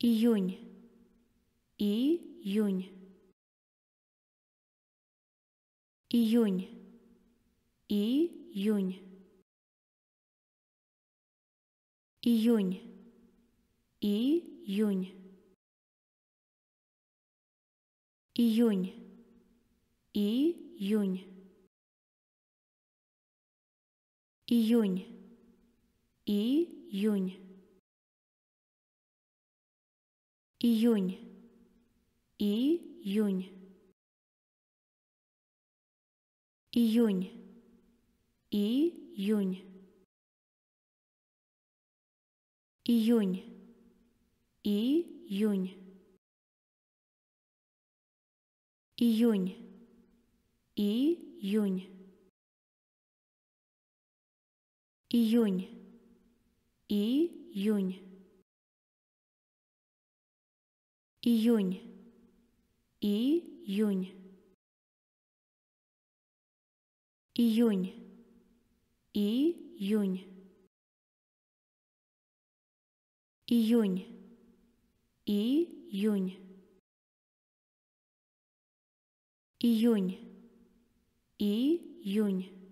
Июнь. Июнь. Июнь. Июнь. Июнь. Июнь. Июнь. Июнь. Июнь. Июнь. Июнь. Июнь. Июнь. Июнь. Июнь. Июнь. Июнь. Июнь. Июнь. Июнь. Июнь. Июнь. Июнь. Июнь. Июнь. Июнь. Июнь. Июнь.